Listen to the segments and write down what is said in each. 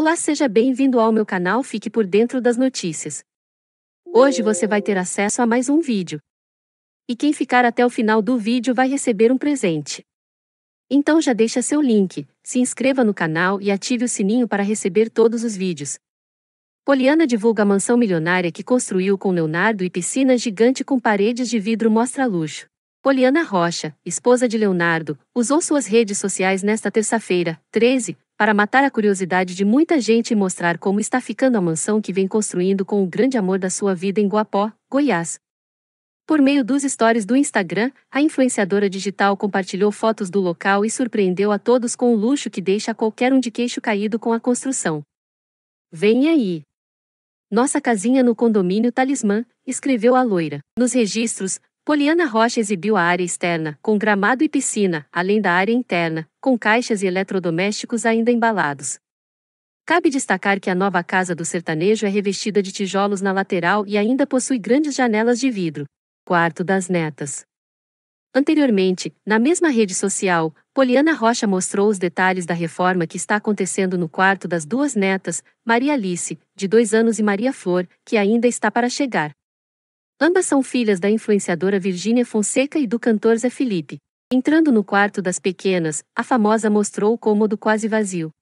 Olá, seja bem-vindo ao meu canal Fique por Dentro das Notícias. Hoje você vai ter acesso a mais um vídeo. E quem ficar até o final do vídeo vai receber um presente. Então já deixa seu link, se inscreva no canal e ative o sininho para receber todos os vídeos. Poliana divulga a mansão milionária que construiu com Leonardo e piscina gigante com paredes de vidro mostra luxo. Poliana Rocha, esposa de Leonardo, usou suas redes sociais nesta terça-feira, 13, para matar a curiosidade de muita gente e mostrar como está ficando a mansão que vem construindo com o grande amor da sua vida em Guapó, Goiás. Por meio dos stories do Instagram, a influenciadora digital compartilhou fotos do local e surpreendeu a todos com o luxo que deixa qualquer um de queixo caído com a construção. Vem aí! Nossa casinha no condomínio Talismã, escreveu a loira. Nos registros, Poliana Rocha exibiu a área externa, com gramado e piscina, além da área interna, com caixas e eletrodomésticos ainda embalados. Cabe destacar que a nova casa do sertanejo é revestida de tijolos na lateral e ainda possui grandes janelas de vidro. Quarto das netas. Anteriormente, na mesma rede social, Poliana Rocha mostrou os detalhes da reforma que está acontecendo no quarto das duas netas, Maria Alice, de dois anos, e Maria Flor, que ainda está para chegar. Ambas são filhas da influenciadora Virgínia Fonseca e do cantor Zé Felipe. Entrando no quarto das pequenas, a famosa mostrou o cômodo quase vazio.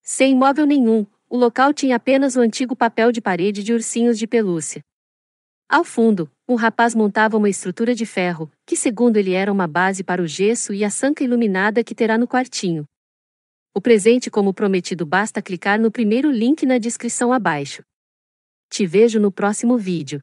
Sem móvel nenhum, o local tinha apenas o antigo papel de parede de ursinhos de pelúcia. Ao fundo, um rapaz montava uma estrutura de ferro, que segundo ele era uma base para o gesso e a sanca iluminada que terá no quartinho. O presente como prometido basta clicar no primeiro link na descrição abaixo. Te vejo no próximo vídeo.